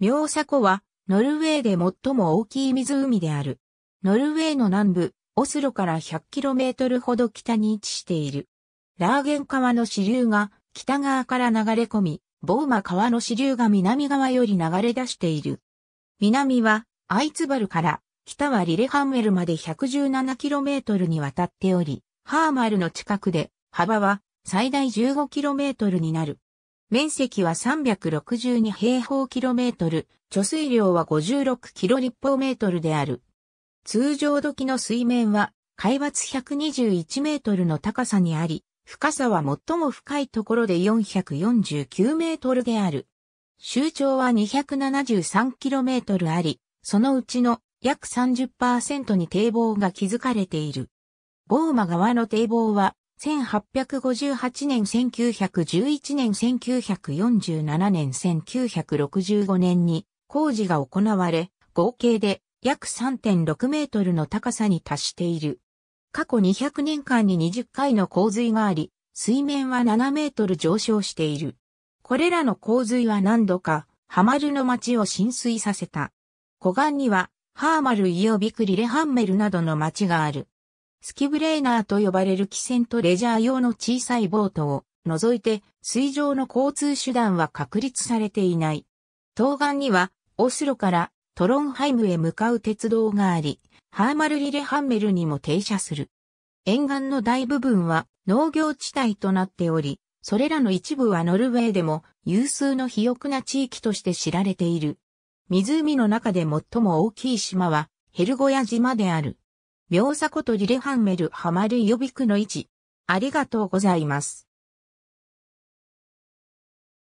妙佐湖は、ノルウェーで最も大きい湖である。ノルウェーの南部、オスロから 100km ほど北に位置している。ラーゲン川の支流が北側から流れ込み、ボーマ川の支流が南側より流れ出している。南はアイツバルから北はリレハンメルまで 117km にわたっており、ハーマルの近くで幅は最大 15km になる。面積は362平方キロメートル、貯水量は56キロ立方メートルである。通常時の水面は、海抜121メートルの高さにあり、深さは最も深いところで449メートルである。周長は2 7 3トルあり、そのうちの約30%に堤防が築かれている。ゴーマ川の堤防は1858年1911年1947年1965年に工事が行われ、合計で約3.6メートルの高さに達している。過去200年間に20回の洪水があり、水面は7メートル上昇している。これらの洪水は何度か、ハマルの町を浸水させた。湖岸には、ハーマル・イオビク・リレハンメルなどの町がある。スキブレーナーと呼ばれる汽船とレジャー用の小さいボートを除いて水上の交通手段は確立されていない。東岸にはオスロからトロンハイムへ向かう鉄道があり、ハーマルリレハンメルにも停車する。沿岸の大部分は農業地帯となっており、それらの一部はノルウェーでも有数の肥沃な地域として知られている。湖の中で最も大きい島はヘルゴヤ島である。秒差ことリレハンメルハマル予備区の位置。ありがとうございます。